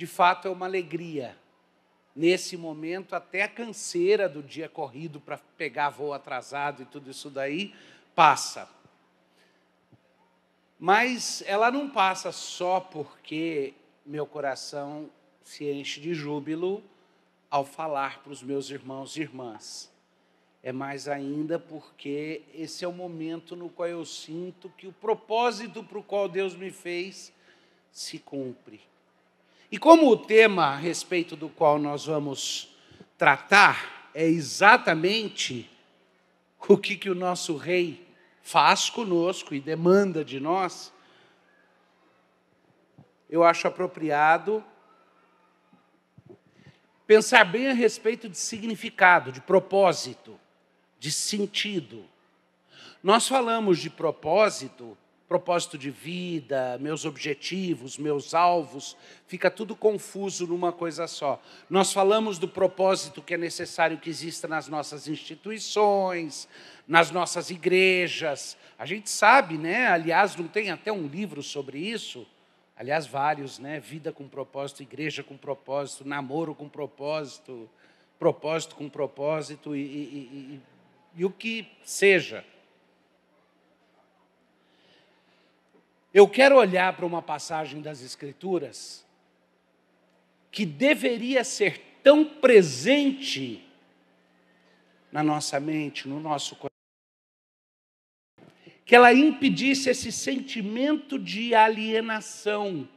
de fato é uma alegria. Nesse momento, até a canseira do dia corrido para pegar voo atrasado e tudo isso daí passa. Mas ela não passa só porque meu coração se enche de júbilo ao falar para os meus irmãos e irmãs. É mais ainda porque esse é o momento no qual eu sinto que o propósito para o qual Deus me fez se cumpre. E como o tema a respeito do qual nós vamos tratar é exatamente o que, que o nosso rei faz conosco e demanda de nós, eu acho apropriado pensar bem a respeito de significado, de propósito, de sentido. Nós falamos de propósito propósito de vida, meus objetivos, meus alvos, fica tudo confuso numa coisa só. Nós falamos do propósito que é necessário que exista nas nossas instituições, nas nossas igrejas. A gente sabe, né? Aliás, não tem até um livro sobre isso? Aliás, vários, né? Vida com propósito, igreja com propósito, namoro com propósito, propósito com propósito e, e, e, e o que seja. Eu quero olhar para uma passagem das Escrituras que deveria ser tão presente na nossa mente, no nosso coração, que ela impedisse esse sentimento de alienação,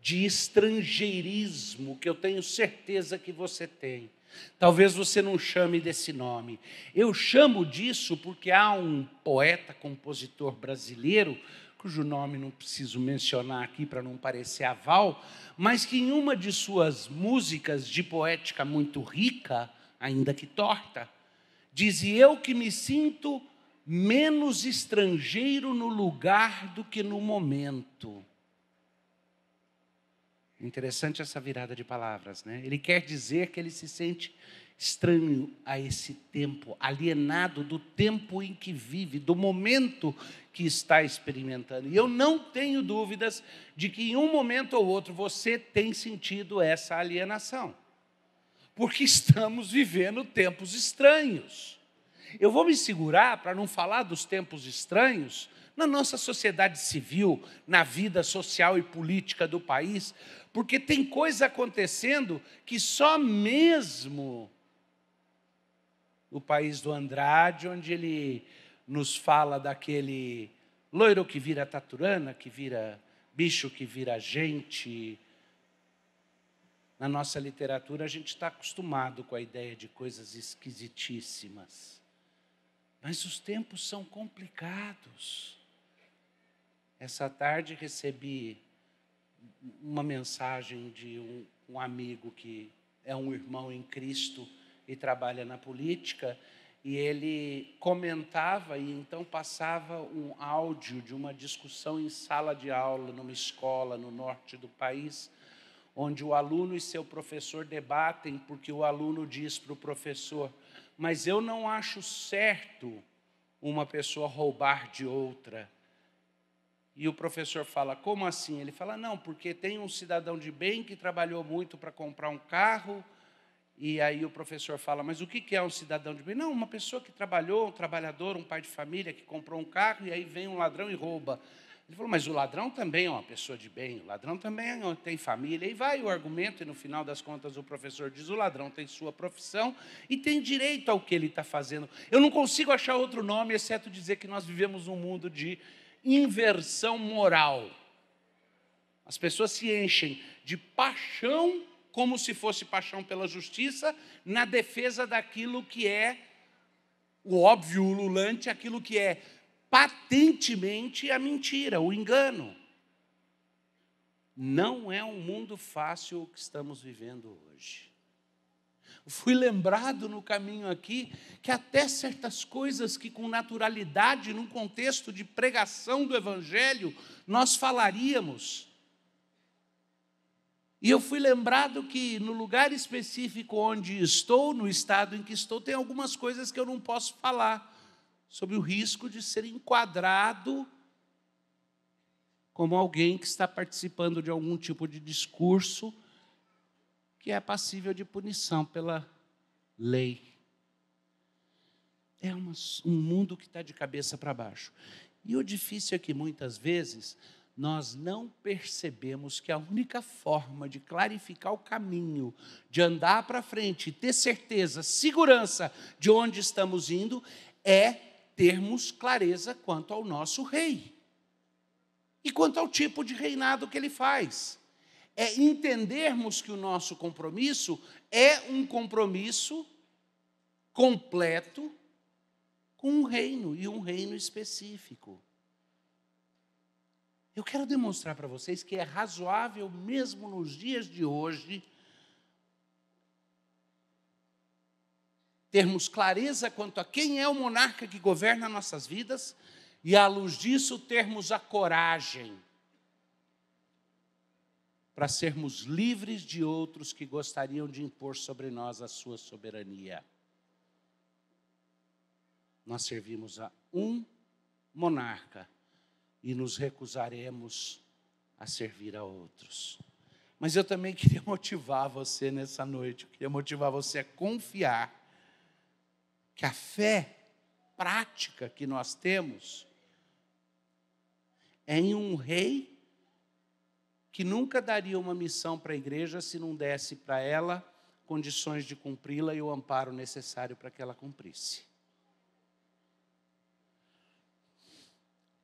de estrangeirismo, que eu tenho certeza que você tem. Talvez você não chame desse nome. Eu chamo disso porque há um poeta, compositor brasileiro cujo nome não preciso mencionar aqui para não parecer aval, mas que em uma de suas músicas de poética muito rica, ainda que torta, dizia eu que me sinto menos estrangeiro no lugar do que no momento. Interessante essa virada de palavras, né? Ele quer dizer que ele se sente estranho a esse tempo, alienado do tempo em que vive, do momento que está experimentando. E eu não tenho dúvidas de que em um momento ou outro você tem sentido essa alienação, porque estamos vivendo tempos estranhos. Eu vou me segurar para não falar dos tempos estranhos na nossa sociedade civil, na vida social e política do país, porque tem coisa acontecendo que só mesmo o país do Andrade, onde ele nos fala daquele loiro que vira taturana, que vira bicho, que vira gente. Na nossa literatura, a gente está acostumado com a ideia de coisas esquisitíssimas. Mas os tempos são complicados. Essa tarde recebi uma mensagem de um, um amigo que é um irmão em Cristo e trabalha na política, e ele comentava e então passava um áudio de uma discussão em sala de aula numa escola no norte do país, onde o aluno e seu professor debatem porque o aluno diz para o professor: "Mas eu não acho certo uma pessoa roubar de outra". E o professor fala: "Como assim?" Ele fala: "Não, porque tem um cidadão de bem que trabalhou muito para comprar um carro, e aí o professor fala, mas o que é um cidadão de bem? Não, uma pessoa que trabalhou, um trabalhador, um pai de família, que comprou um carro e aí vem um ladrão e rouba. Ele falou, mas o ladrão também é uma pessoa de bem, o ladrão também é tem família. E vai o argumento, e no final das contas o professor diz: o ladrão tem sua profissão e tem direito ao que ele está fazendo. Eu não consigo achar outro nome, exceto dizer que nós vivemos um mundo de inversão moral. As pessoas se enchem de paixão como se fosse paixão pela justiça, na defesa daquilo que é o óbvio, ululante, aquilo que é patentemente a mentira, o engano. Não é um mundo fácil o que estamos vivendo hoje. Fui lembrado no caminho aqui que até certas coisas que, com naturalidade, num contexto de pregação do Evangelho, nós falaríamos, e eu fui lembrado que no lugar específico onde estou, no estado em que estou, tem algumas coisas que eu não posso falar, sobre o risco de ser enquadrado como alguém que está participando de algum tipo de discurso que é passível de punição pela lei. É um mundo que está de cabeça para baixo. E o difícil é que muitas vezes nós não percebemos que a única forma de clarificar o caminho, de andar para frente, ter certeza, segurança de onde estamos indo, é termos clareza quanto ao nosso rei e quanto ao tipo de reinado que ele faz. É entendermos que o nosso compromisso é um compromisso completo com um reino e um reino específico. Eu quero demonstrar para vocês que é razoável, mesmo nos dias de hoje, termos clareza quanto a quem é o monarca que governa nossas vidas e, à luz disso, termos a coragem para sermos livres de outros que gostariam de impor sobre nós a sua soberania. Nós servimos a um monarca e nos recusaremos a servir a outros. Mas eu também queria motivar você nessa noite, eu queria motivar você a confiar que a fé prática que nós temos é em um rei que nunca daria uma missão para a igreja se não desse para ela condições de cumpri-la e o amparo necessário para que ela cumprisse.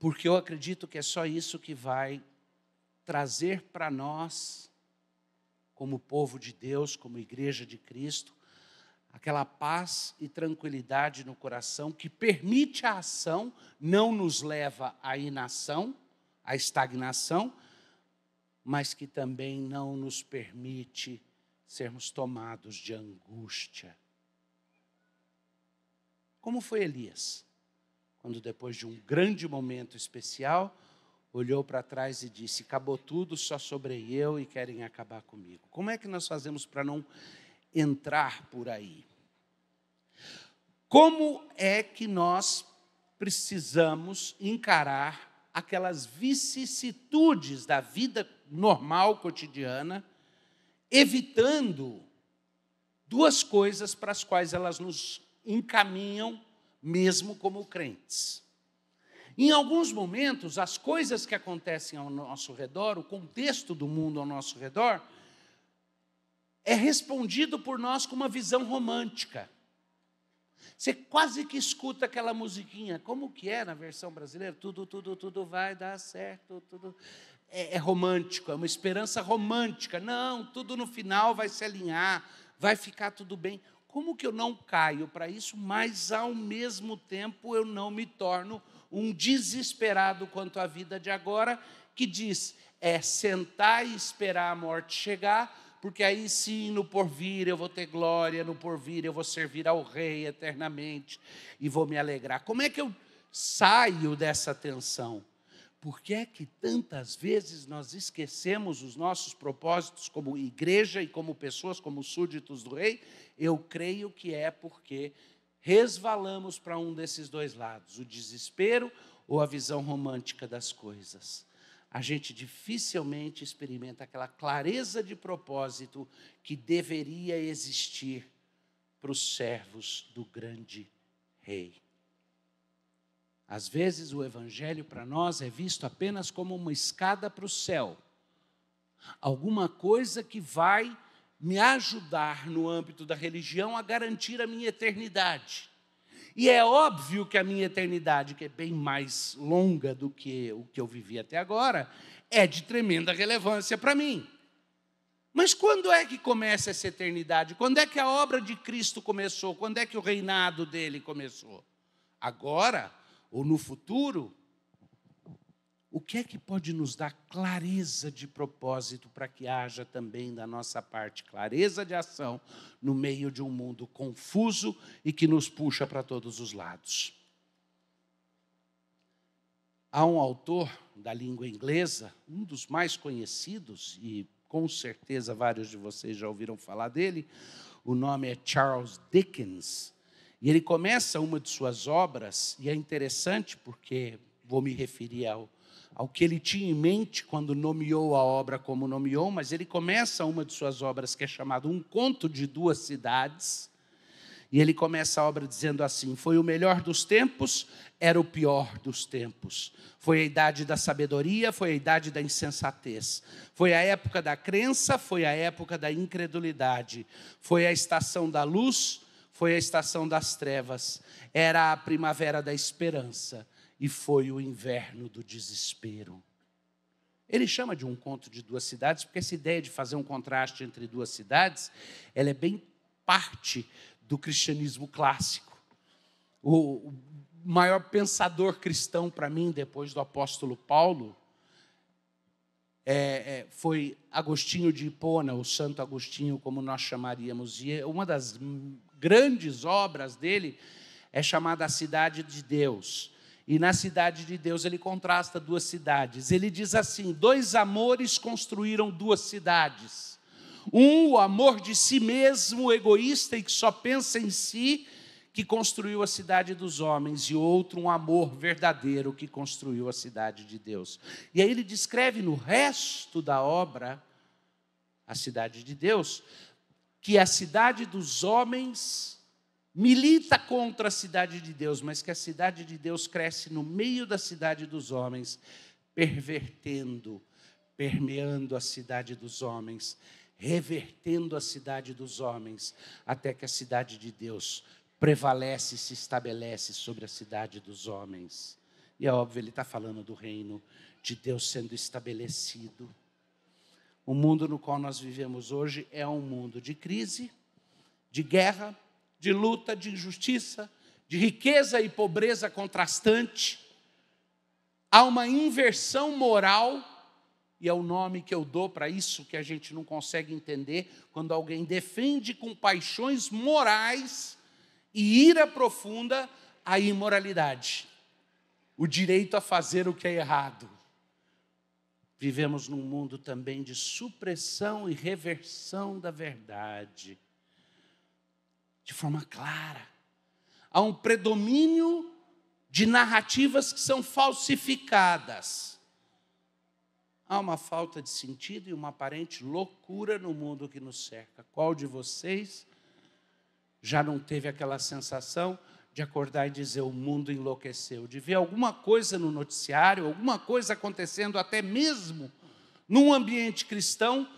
porque eu acredito que é só isso que vai trazer para nós, como povo de Deus, como igreja de Cristo, aquela paz e tranquilidade no coração que permite a ação, não nos leva à inação, à estagnação, mas que também não nos permite sermos tomados de angústia. Como foi Elias? quando depois de um grande momento especial, olhou para trás e disse: Acabou tudo, só sobrei eu e querem acabar comigo. Como é que nós fazemos para não entrar por aí? Como é que nós precisamos encarar aquelas vicissitudes da vida normal cotidiana, evitando duas coisas para as quais elas nos encaminham mesmo como crentes. Em alguns momentos, as coisas que acontecem ao nosso redor, o contexto do mundo ao nosso redor, é respondido por nós com uma visão romântica. Você quase que escuta aquela musiquinha, como que é na versão brasileira? Tudo, tudo, tudo vai dar certo, tudo. É, é romântico, é uma esperança romântica. Não, tudo no final vai se alinhar, vai ficar tudo bem como que eu não caio para isso, mas ao mesmo tempo eu não me torno um desesperado quanto à vida de agora, que diz: é sentar e esperar a morte chegar, porque aí sim no porvir eu vou ter glória, no porvir eu vou servir ao Rei eternamente e vou me alegrar. Como é que eu saio dessa tensão? Por que é que tantas vezes nós esquecemos os nossos propósitos como igreja e como pessoas, como súditos do Rei, eu creio que é porque resvalamos para um desses dois lados, o desespero ou a visão romântica das coisas. A gente dificilmente experimenta aquela clareza de propósito que deveria existir para os servos do grande rei. Às vezes o evangelho para nós é visto apenas como uma escada para o céu, alguma coisa que vai me ajudar no âmbito da religião a garantir a minha eternidade. E é óbvio que a minha eternidade, que é bem mais longa do que o que eu vivi até agora, é de tremenda relevância para mim. Mas quando é que começa essa eternidade? Quando é que a obra de Cristo começou? Quando é que o reinado dele começou? Agora ou no futuro? o que é que pode nos dar clareza de propósito para que haja também da nossa parte clareza de ação no meio de um mundo confuso e que nos puxa para todos os lados? Há um autor da língua inglesa, um dos mais conhecidos, e com certeza vários de vocês já ouviram falar dele, o nome é Charles Dickens. E ele começa uma de suas obras, e é interessante porque vou me referir ao ao que ele tinha em mente quando nomeou a obra como nomeou, mas ele começa uma de suas obras que é chamada Um Conto de Duas Cidades. E ele começa a obra dizendo assim: Foi o melhor dos tempos, era o pior dos tempos. Foi a idade da sabedoria, foi a idade da insensatez. Foi a época da crença, foi a época da incredulidade. Foi a estação da luz, foi a estação das trevas. Era a primavera da esperança e foi o inverno do desespero. Ele chama de um conto de duas cidades, porque essa ideia de fazer um contraste entre duas cidades, ela é bem parte do cristianismo clássico. O maior pensador cristão para mim, depois do apóstolo Paulo, é, é, foi Agostinho de Hipona, o Santo Agostinho, como nós chamaríamos. E é uma das grandes obras dele é chamada A Cidade de Deus. E na cidade de Deus ele contrasta duas cidades. Ele diz assim: dois amores construíram duas cidades. Um, o amor de si mesmo, egoísta e que só pensa em si, que construiu a cidade dos homens, e outro, um amor verdadeiro que construiu a cidade de Deus. E aí ele descreve no resto da obra a cidade de Deus, que a cidade dos homens milita contra a cidade de Deus, mas que a cidade de Deus cresce no meio da cidade dos homens, pervertendo, permeando a cidade dos homens, revertendo a cidade dos homens, até que a cidade de Deus prevalece e se estabelece sobre a cidade dos homens. E é óbvio, ele está falando do reino de Deus sendo estabelecido. O mundo no qual nós vivemos hoje é um mundo de crise, de guerra, de luta, de injustiça, de riqueza e pobreza contrastante. Há uma inversão moral, e é o nome que eu dou para isso que a gente não consegue entender, quando alguém defende com paixões morais e ira profunda a imoralidade, o direito a fazer o que é errado. Vivemos num mundo também de supressão e reversão da verdade de forma clara. Há um predomínio de narrativas que são falsificadas. Há uma falta de sentido e uma aparente loucura no mundo que nos cerca. Qual de vocês já não teve aquela sensação de acordar e dizer o mundo enlouqueceu, de ver alguma coisa no noticiário, alguma coisa acontecendo até mesmo num ambiente cristão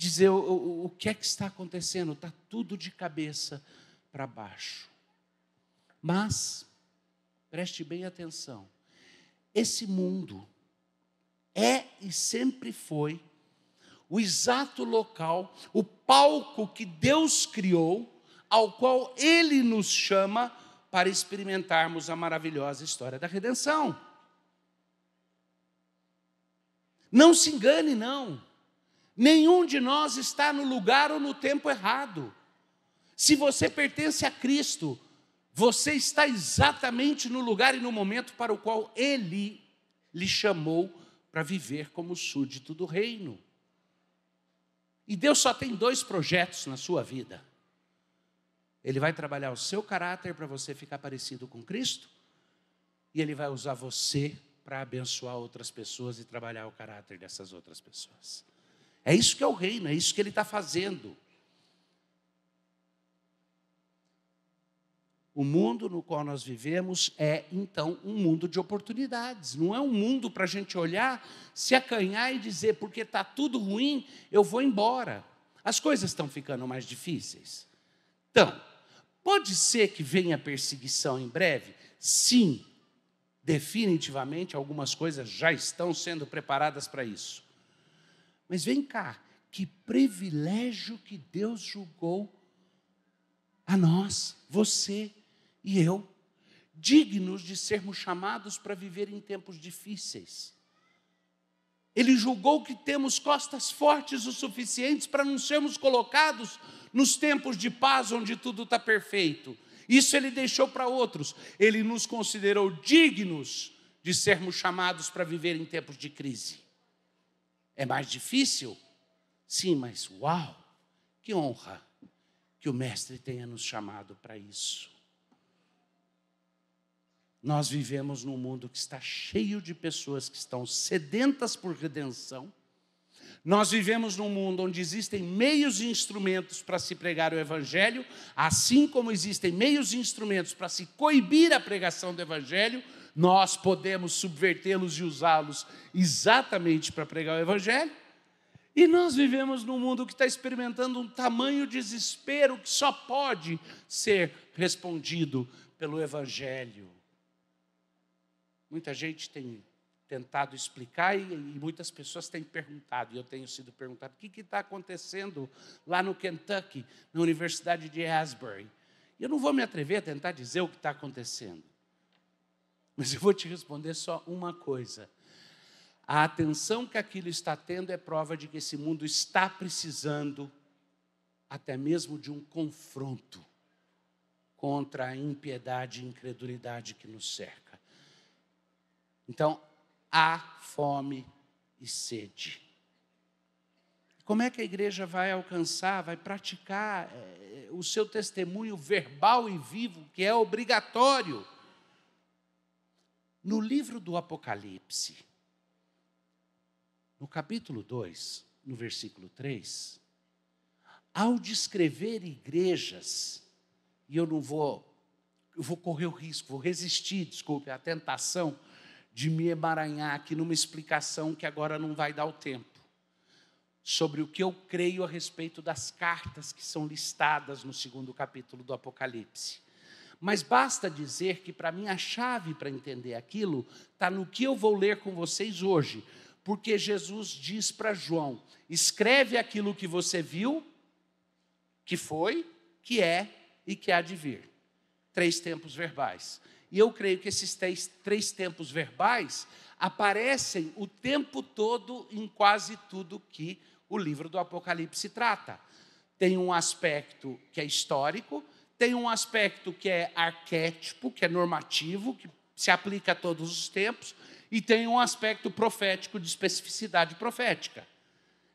dizer o, o, o que é que está acontecendo, está tudo de cabeça para baixo. Mas, preste bem atenção, esse mundo é e sempre foi o exato local, o palco que Deus criou, ao qual Ele nos chama para experimentarmos a maravilhosa história da redenção. Não se engane, não. Nenhum de nós está no lugar ou no tempo errado. Se você pertence a Cristo, você está exatamente no lugar e no momento para o qual Ele lhe chamou para viver como súdito do reino. E Deus só tem dois projetos na sua vida. Ele vai trabalhar o seu caráter para você ficar parecido com Cristo, e Ele vai usar você para abençoar outras pessoas e trabalhar o caráter dessas outras pessoas. É isso que é o reino, é isso que ele está fazendo. O mundo no qual nós vivemos é, então, um mundo de oportunidades. Não é um mundo para a gente olhar, se acanhar e dizer, porque está tudo ruim, eu vou embora. As coisas estão ficando mais difíceis. Então, pode ser que venha perseguição em breve? Sim, definitivamente algumas coisas já estão sendo preparadas para isso. Mas vem cá, que privilégio que Deus julgou a nós, você e eu, dignos de sermos chamados para viver em tempos difíceis. Ele julgou que temos costas fortes o suficientes para não sermos colocados nos tempos de paz onde tudo está perfeito. Isso ele deixou para outros. Ele nos considerou dignos de sermos chamados para viver em tempos de crise. É mais difícil? Sim, mas uau, que honra que o Mestre tenha nos chamado para isso. Nós vivemos num mundo que está cheio de pessoas que estão sedentas por redenção. Nós vivemos num mundo onde existem meios e instrumentos para se pregar o Evangelho, assim como existem meios e instrumentos para se coibir a pregação do Evangelho, nós podemos subvertê-los e usá-los exatamente para pregar o Evangelho. E nós vivemos num mundo que está experimentando um tamanho desespero que só pode ser respondido pelo Evangelho. Muita gente tem tentado explicar e, e muitas pessoas têm perguntado, e eu tenho sido perguntado, o que está acontecendo lá no Kentucky, na Universidade de Asbury? Eu não vou me atrever a tentar dizer o que está acontecendo. Mas eu vou te responder só uma coisa. A atenção que aquilo está tendo é prova de que esse mundo está precisando até mesmo de um confronto contra a impiedade e incredulidade que nos cerca. Então, há fome e sede. Como é que a igreja vai alcançar, vai praticar eh, o seu testemunho verbal e vivo, que é obrigatório? No livro do Apocalipse, no capítulo 2, no versículo 3, ao descrever igrejas, e eu não vou, eu vou correr o risco, vou resistir, desculpe, à tentação de me emaranhar aqui numa explicação que agora não vai dar o tempo, sobre o que eu creio a respeito das cartas que são listadas no segundo capítulo do Apocalipse. Mas basta dizer que, para mim, a chave para entender aquilo está no que eu vou ler com vocês hoje. Porque Jesus diz para João: escreve aquilo que você viu, que foi, que é e que há de vir. Três tempos verbais. E eu creio que esses três, três tempos verbais aparecem o tempo todo em quase tudo que o livro do Apocalipse trata. Tem um aspecto que é histórico, tem um aspecto que é arquétipo, que é normativo, que se aplica a todos os tempos, e tem um aspecto profético de especificidade profética.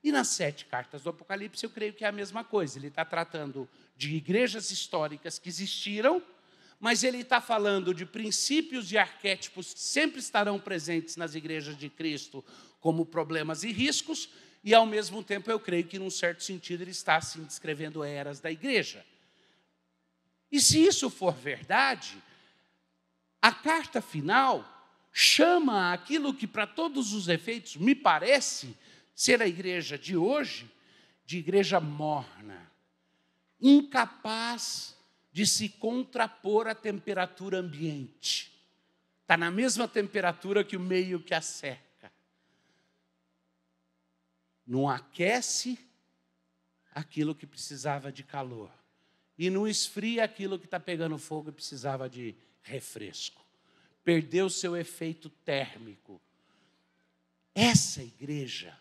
E nas sete cartas do Apocalipse, eu creio que é a mesma coisa. Ele está tratando de igrejas históricas que existiram, mas ele está falando de princípios e arquétipos que sempre estarão presentes nas igrejas de Cristo como problemas e riscos, e ao mesmo tempo eu creio que, num certo sentido, ele está assim descrevendo eras da igreja. E se isso for verdade, a carta final chama aquilo que, para todos os efeitos, me parece ser a igreja de hoje, de igreja morna, incapaz de se contrapor à temperatura ambiente. Está na mesma temperatura que o meio que a cerca. Não aquece aquilo que precisava de calor e não esfria aquilo que está pegando fogo e precisava de refresco. Perdeu seu efeito térmico. Essa igreja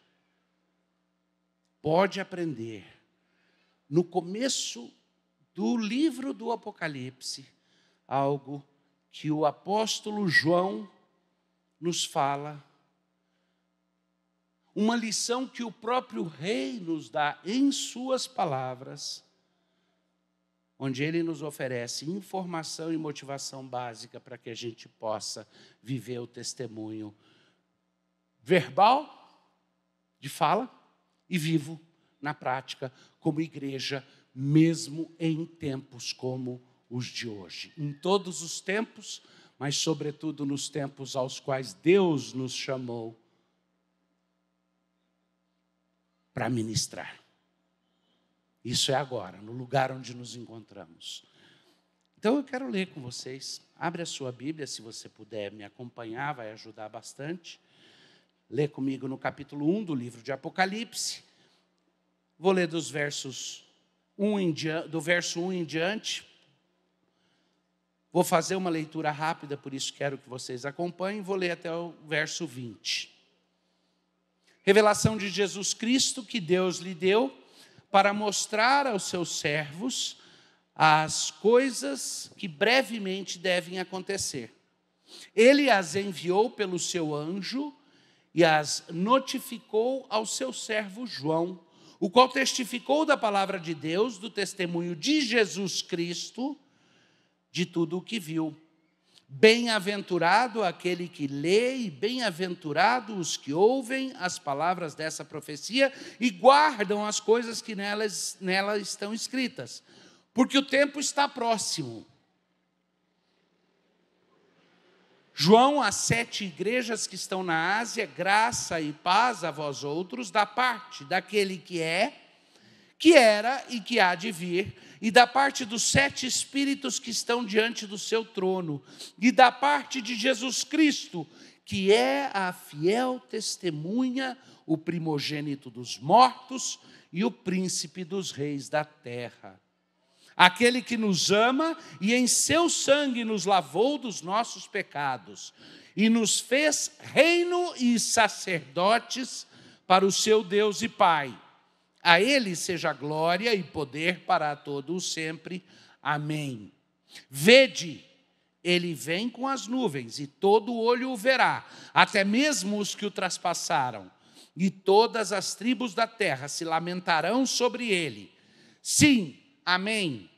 pode aprender no começo do livro do Apocalipse algo que o apóstolo João nos fala uma lição que o próprio rei nos dá em suas palavras, onde ele nos oferece informação e motivação básica para que a gente possa viver o testemunho verbal, de fala, e vivo na prática, como igreja, mesmo em tempos como os de hoje. Em todos os tempos, mas sobretudo nos tempos aos quais Deus nos chamou para ministrar. Isso é agora, no lugar onde nos encontramos. Então eu quero ler com vocês. Abre a sua Bíblia, se você puder me acompanhar, vai ajudar bastante. Lê comigo no capítulo 1 do livro de Apocalipse. Vou ler dos versos 1 diante, do verso 1 em diante. Vou fazer uma leitura rápida, por isso quero que vocês acompanhem. Vou ler até o verso 20. Revelação de Jesus Cristo que Deus lhe deu para mostrar aos seus servos as coisas que brevemente devem acontecer. Ele as enviou pelo seu anjo e as notificou ao seu servo João, o qual testificou da palavra de Deus, do testemunho de Jesus Cristo, de tudo o que viu. Bem-aventurado aquele que lê e bem-aventurado os que ouvem as palavras dessa profecia e guardam as coisas que nelas, nelas estão escritas, porque o tempo está próximo. João, às sete igrejas que estão na Ásia, graça e paz a vós outros, da parte daquele que é, que era e que há de vir, e da parte dos sete espíritos que estão diante do seu trono, e da parte de Jesus Cristo, que é a fiel testemunha, o primogênito dos mortos e o príncipe dos reis da terra. Aquele que nos ama e em seu sangue nos lavou dos nossos pecados e nos fez reino e sacerdotes para o seu Deus e Pai. A ele seja glória e poder para todo o sempre. Amém. Vede, ele vem com as nuvens e todo olho o verá, até mesmo os que o traspassaram. E todas as tribos da terra se lamentarão sobre ele. Sim, amém.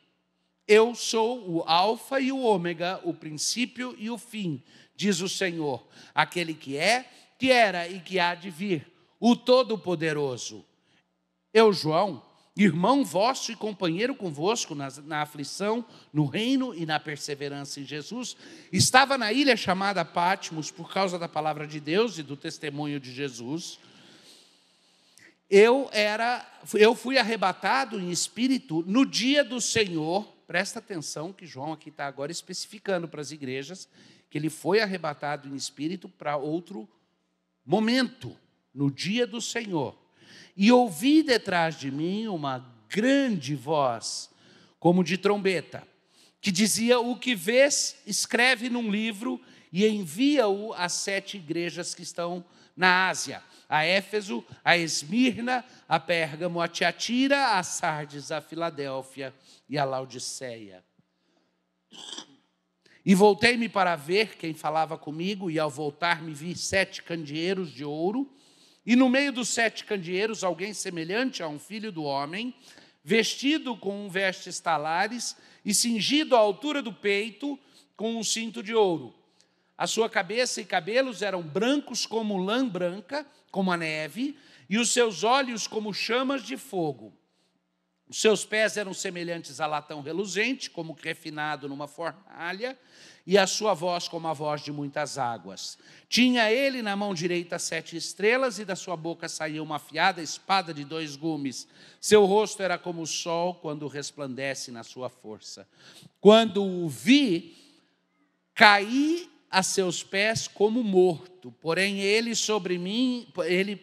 Eu sou o Alfa e o Ômega, o princípio e o fim, diz o Senhor, aquele que é, que era e que há de vir, o Todo-Poderoso eu, é João, irmão vosso e companheiro convosco na, na, aflição, no reino e na perseverança em Jesus, estava na ilha chamada Pátimos por causa da palavra de Deus e do testemunho de Jesus. Eu era, eu fui arrebatado em espírito no dia do Senhor. Presta atenção que João aqui está agora especificando para as igrejas que ele foi arrebatado em espírito para outro momento, no dia do Senhor e ouvi detrás de mim uma grande voz, como de trombeta, que dizia: O que vês, escreve num livro e envia-o às sete igrejas que estão na Ásia: a Éfeso, a Esmirna, a Pérgamo, a Tiatira, a Sardes, a Filadélfia e a Laodiceia. E voltei-me para ver quem falava comigo, e ao voltar-me vi sete candeeiros de ouro e no meio dos sete candeeiros, alguém semelhante a um filho do homem, vestido com um veste estalares e cingido à altura do peito com um cinto de ouro. A sua cabeça e cabelos eram brancos como lã branca, como a neve, e os seus olhos como chamas de fogo. Os seus pés eram semelhantes a latão reluzente, como refinado numa fornalha, e a sua voz como a voz de muitas águas. Tinha ele na mão direita sete estrelas, e da sua boca saía uma afiada espada de dois gumes. Seu rosto era como o sol quando resplandece na sua força. Quando o vi, caí a seus pés como morto, porém ele sobre mim, ele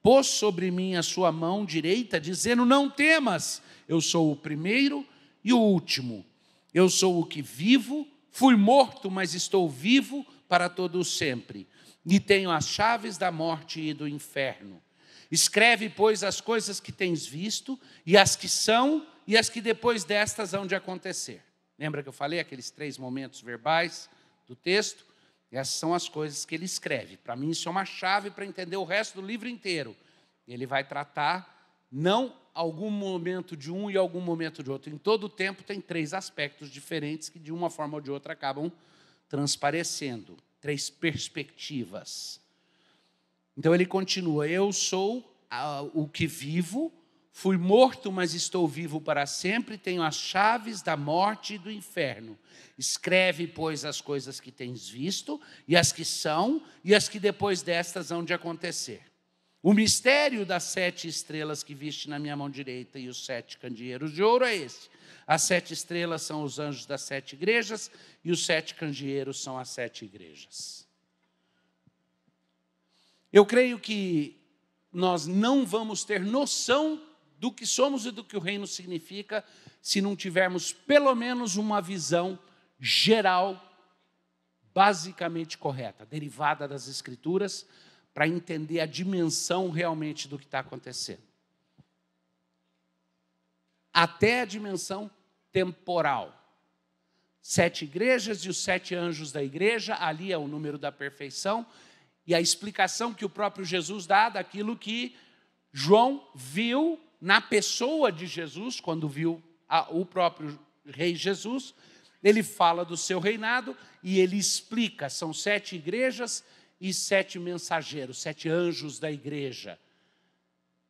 pôs sobre mim a sua mão direita, dizendo: Não temas, eu sou o primeiro e o último. Eu sou o que vivo Fui morto, mas estou vivo para todo o sempre, e tenho as chaves da morte e do inferno. Escreve, pois, as coisas que tens visto, e as que são, e as que depois destas hão de acontecer. Lembra que eu falei aqueles três momentos verbais do texto? Essas são as coisas que ele escreve. Para mim, isso é uma chave para entender o resto do livro inteiro. Ele vai tratar não algum momento de um e algum momento de outro. Em todo o tempo tem três aspectos diferentes que de uma forma ou de outra acabam transparecendo, três perspectivas. Então ele continua: Eu sou ah, o que vivo, fui morto, mas estou vivo para sempre, tenho as chaves da morte e do inferno. Escreve, pois, as coisas que tens visto, e as que são, e as que depois destas hão de acontecer. O mistério das sete estrelas que viste na minha mão direita e os sete candeeiros de ouro é esse. As sete estrelas são os anjos das sete igrejas e os sete candeeiros são as sete igrejas. Eu creio que nós não vamos ter noção do que somos e do que o reino significa se não tivermos pelo menos uma visão geral, basicamente correta, derivada das Escrituras para entender a dimensão realmente do que está acontecendo. Até a dimensão temporal. Sete igrejas e os sete anjos da igreja, ali é o número da perfeição, e a explicação que o próprio Jesus dá daquilo que João viu na pessoa de Jesus, quando viu a, o próprio rei Jesus, ele fala do seu reinado e ele explica: são sete igrejas, e sete mensageiros, sete anjos da igreja.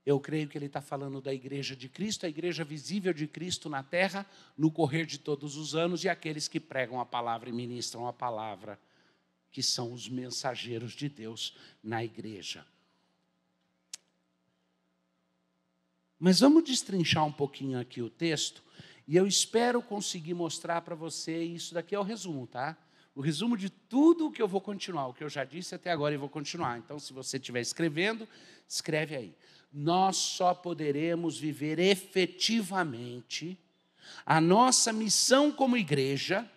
Eu creio que ele está falando da igreja de Cristo, a igreja visível de Cristo na terra, no correr de todos os anos, e aqueles que pregam a palavra e ministram a palavra, que são os mensageiros de Deus na igreja. Mas vamos destrinchar um pouquinho aqui o texto, e eu espero conseguir mostrar para você, isso daqui é o resumo, tá? o resumo de tudo o que eu vou continuar, o que eu já disse até agora e vou continuar. Então, se você estiver escrevendo, escreve aí. Nós só poderemos viver efetivamente a nossa missão como igreja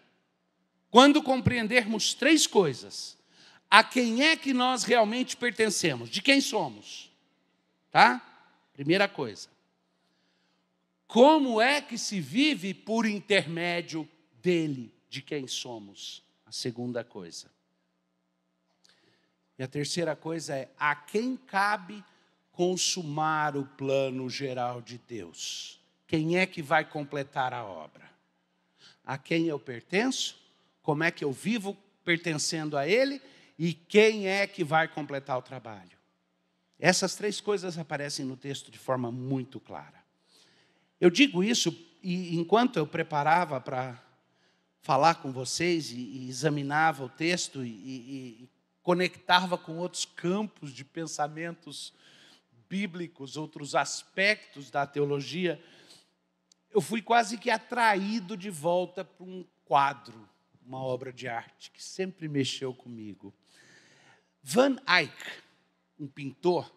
quando compreendermos três coisas. A quem é que nós realmente pertencemos? De quem somos? Tá? Primeira coisa. Como é que se vive por intermédio dele, de quem somos? A segunda coisa. E a terceira coisa é: a quem cabe consumar o plano geral de Deus? Quem é que vai completar a obra? A quem eu pertenço? Como é que eu vivo pertencendo a Ele? E quem é que vai completar o trabalho? Essas três coisas aparecem no texto de forma muito clara. Eu digo isso e enquanto eu preparava para falar com vocês e, e examinava o texto e, e, e, conectava com outros campos de pensamentos bíblicos, outros aspectos da teologia, eu fui quase que atraído de volta para um quadro, uma obra de arte que sempre mexeu comigo. Van Eyck, um pintor,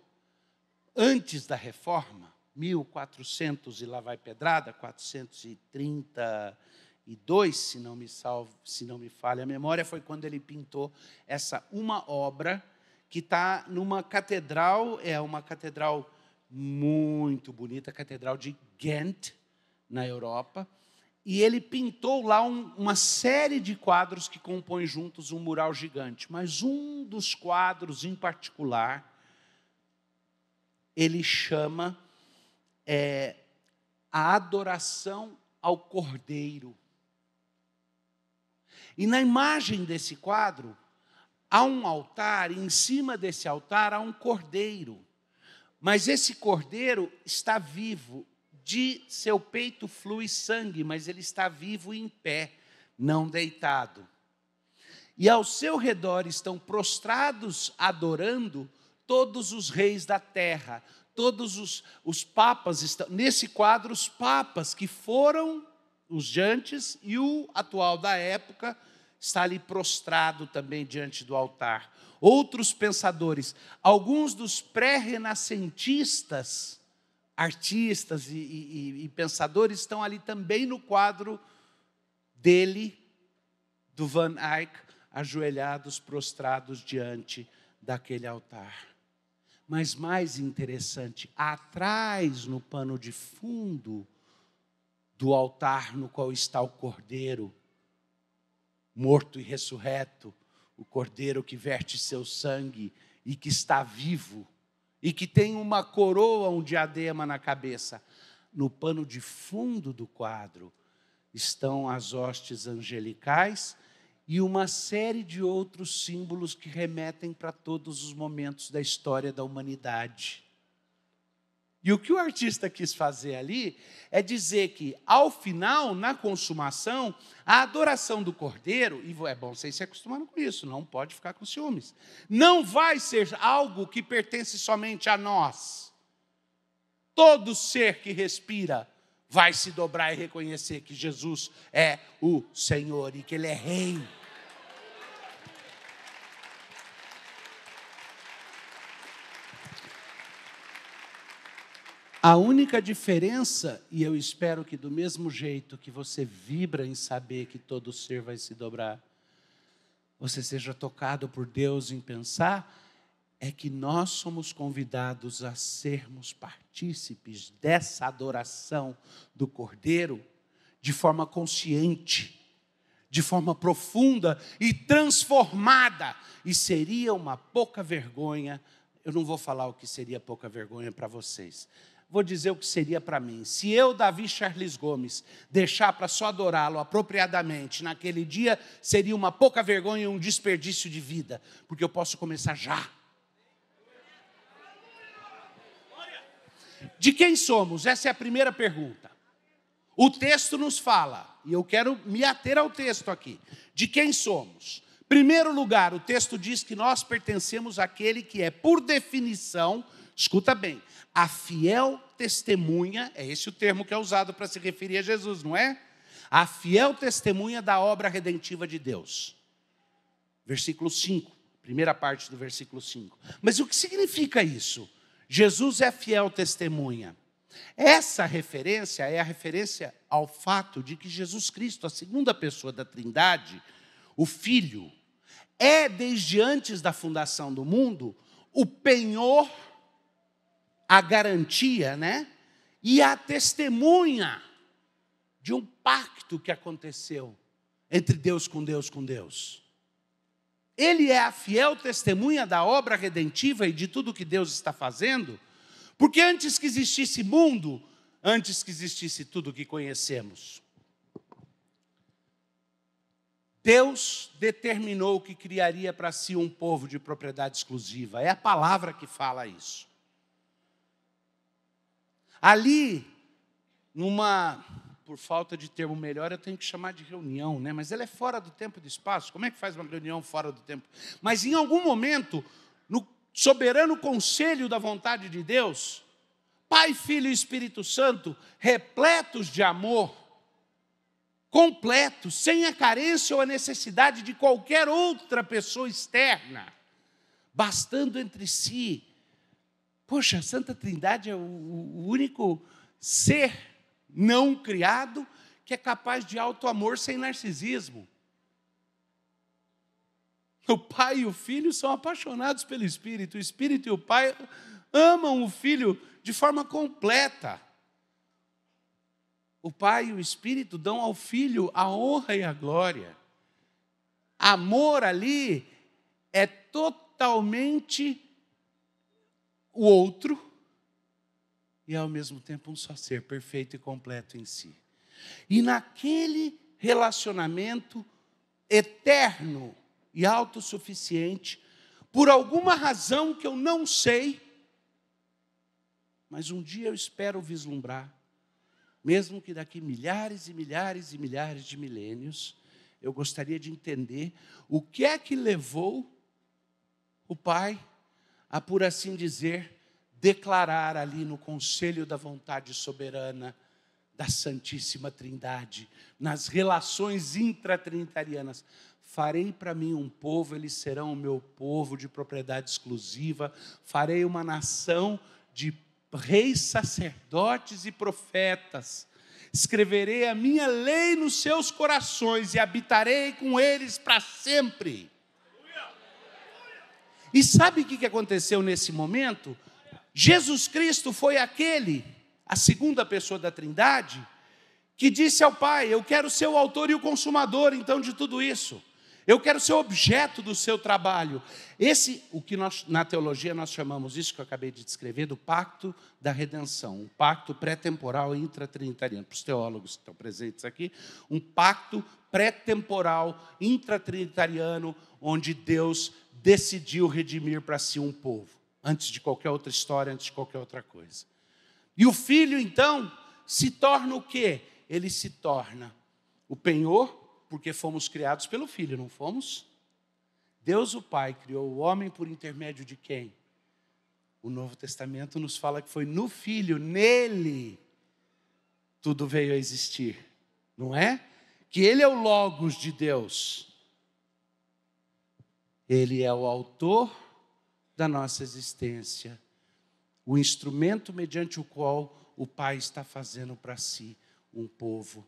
antes da reforma, 1400 e lá vai pedrada, 430 e dois, se não me salvo, se não me falha a memória, foi quando ele pintou essa uma obra que está numa catedral, é uma catedral muito bonita, a catedral de Ghent, na Europa, e ele pintou lá um, uma série de quadros que compõem juntos um mural gigante, mas um dos quadros em particular ele chama é, a adoração ao Cordeiro. E na imagem desse quadro, há um altar, e em cima desse altar há um cordeiro. Mas esse cordeiro está vivo, de seu peito flui sangue, mas ele está vivo em pé, não deitado. E ao seu redor estão prostrados, adorando, todos os reis da terra, todos os, os papas estão. Nesse quadro, os papas que foram os antes e o atual da época está ali prostrado também diante do altar. Outros pensadores, alguns dos pré-renascentistas, artistas e, e, e, pensadores estão ali também no quadro dele, do Van Eyck, ajoelhados, prostrados diante daquele altar. Mas mais interessante, atrás no pano de fundo do altar no qual está o Cordeiro, morto e ressurreto, o Cordeiro que verte seu sangue e que está vivo, e que tem uma coroa, um diadema na cabeça. No pano de fundo do quadro estão as hostes angelicais e uma série de outros símbolos que remetem para todos os momentos da história da humanidade. E o que o artista quis fazer ali é dizer que, ao final, na consumação, a adoração do cordeiro, e é bom vocês se acostumaram com isso, não pode ficar com ciúmes, não vai ser algo que pertence somente a nós. Todo ser que respira vai se dobrar e reconhecer que Jesus é o Senhor e que Ele é Rei. A única diferença, e eu espero que do mesmo jeito que você vibra em saber que todo ser vai se dobrar, você seja tocado por Deus em pensar, é que nós somos convidados a sermos partícipes dessa adoração do Cordeiro de forma consciente, de forma profunda e transformada. E seria uma pouca vergonha, eu não vou falar o que seria pouca vergonha para vocês vou dizer o que seria para mim. Se eu, Davi Charles Gomes, deixar para só adorá-lo apropriadamente naquele dia, seria uma pouca vergonha e um desperdício de vida, porque eu posso começar já. De quem somos? Essa é a primeira pergunta. O texto nos fala, e eu quero me ater ao texto aqui, de quem somos. Primeiro lugar, o texto diz que nós pertencemos àquele que é, por definição, Escuta bem, a fiel testemunha, é esse o termo que é usado para se referir a Jesus, não é? A fiel testemunha da obra redentiva de Deus. Versículo 5, primeira parte do versículo 5. Mas o que significa isso? Jesus é fiel testemunha. Essa referência é a referência ao fato de que Jesus Cristo, a segunda pessoa da Trindade, o Filho, é desde antes da fundação do mundo o penhor a garantia, né? E a testemunha de um pacto que aconteceu entre Deus com Deus com Deus. Ele é a fiel testemunha da obra redentiva e de tudo que Deus está fazendo, porque antes que existisse mundo, antes que existisse tudo que conhecemos, Deus determinou que criaria para si um povo de propriedade exclusiva. É a palavra que fala isso. Ali, numa, por falta de termo melhor, eu tenho que chamar de reunião, né? Mas ela é fora do tempo e do espaço. Como é que faz uma reunião fora do tempo? Mas em algum momento, no soberano conselho da vontade de Deus, Pai, Filho e Espírito Santo, repletos de amor, completos, sem a carência ou a necessidade de qualquer outra pessoa externa, bastando entre si Poxa, a Santa Trindade é o, o único ser não criado que é capaz de alto amor sem narcisismo. O pai e o filho são apaixonados pelo Espírito. O Espírito e o pai amam o filho de forma completa. O pai e o Espírito dão ao filho a honra e a glória. Amor ali é totalmente o outro e ao mesmo tempo um só ser, perfeito e completo em si. E naquele relacionamento eterno e autossuficiente, por alguma razão que eu não sei, mas um dia eu espero vislumbrar, mesmo que daqui milhares e milhares e milhares de milênios, eu gostaria de entender o que é que levou o Pai a, por assim dizer, declarar ali no conselho da vontade soberana da Santíssima Trindade, nas relações intratrinitarianas. Farei para mim um povo, eles serão o meu povo de propriedade exclusiva. Farei uma nação de reis, sacerdotes e profetas. Escreverei a minha lei nos seus corações e habitarei com eles para sempre. E sabe o que aconteceu nesse momento? Jesus Cristo foi aquele, a segunda pessoa da Trindade, que disse ao Pai: Eu quero ser o autor e o consumador, então, de tudo isso. Eu quero ser objeto do seu trabalho. Esse, o que nós, na teologia nós chamamos isso que eu acabei de descrever, do pacto da redenção, um pacto pré-temporal intratrinitariano. Para os teólogos que estão presentes aqui, um pacto pré-temporal intratrinitariano, onde Deus decidiu redimir para si um povo, antes de qualquer outra história, antes de qualquer outra coisa. E o filho, então, se torna o quê? Ele se torna o penhor, porque fomos criados pelo filho, não fomos? Deus o Pai criou o homem por intermédio de quem? O Novo Testamento nos fala que foi no filho, nele, tudo veio a existir, não é? Que ele é o Logos de Deus. Ele é o autor da nossa existência, o instrumento mediante o qual o Pai está fazendo para si um povo.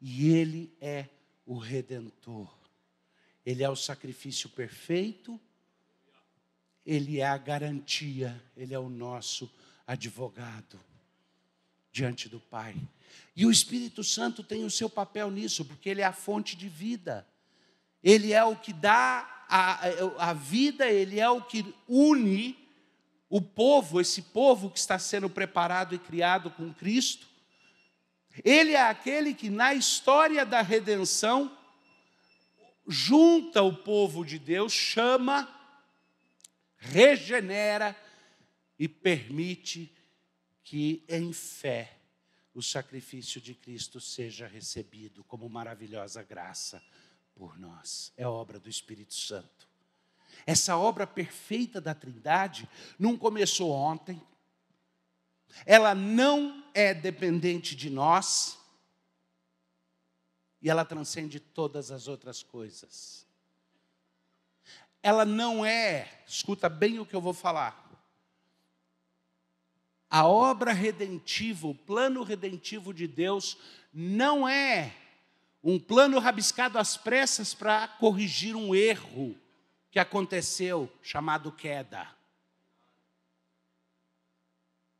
E Ele é o Redentor. Ele é o sacrifício perfeito, Ele é a garantia, Ele é o nosso advogado diante do Pai. E o Espírito Santo tem o seu papel nisso, porque Ele é a fonte de vida, Ele é o que dá a, a, vida, ele é o que une o povo, esse povo que está sendo preparado e criado com Cristo. Ele é aquele que na história da redenção junta o povo de Deus, chama, regenera e permite que em fé o sacrifício de Cristo seja recebido como maravilhosa graça por nós, é obra do Espírito Santo. Essa obra perfeita da Trindade não começou ontem, ela não é dependente de nós e ela transcende todas as outras coisas. Ela não é, escuta bem o que eu vou falar. A obra redentiva, o plano redentivo de Deus, não é um plano rabiscado às pressas para corrigir um erro que aconteceu, chamado queda.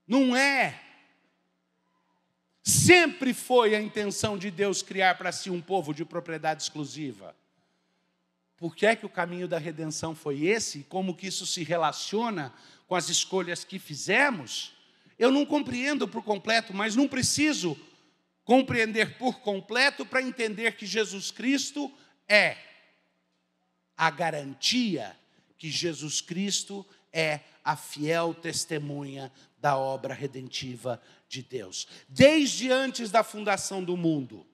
Não é. Sempre foi a intenção de Deus criar para si um povo de propriedade exclusiva. Por que é que o caminho da redenção foi esse? como que isso se relaciona com as escolhas que fizemos? Eu não compreendo por completo, mas não preciso compreender por completo para entender que Jesus Cristo é a garantia que Jesus Cristo é a fiel testemunha da obra redentiva de Deus. Desde antes da fundação do mundo,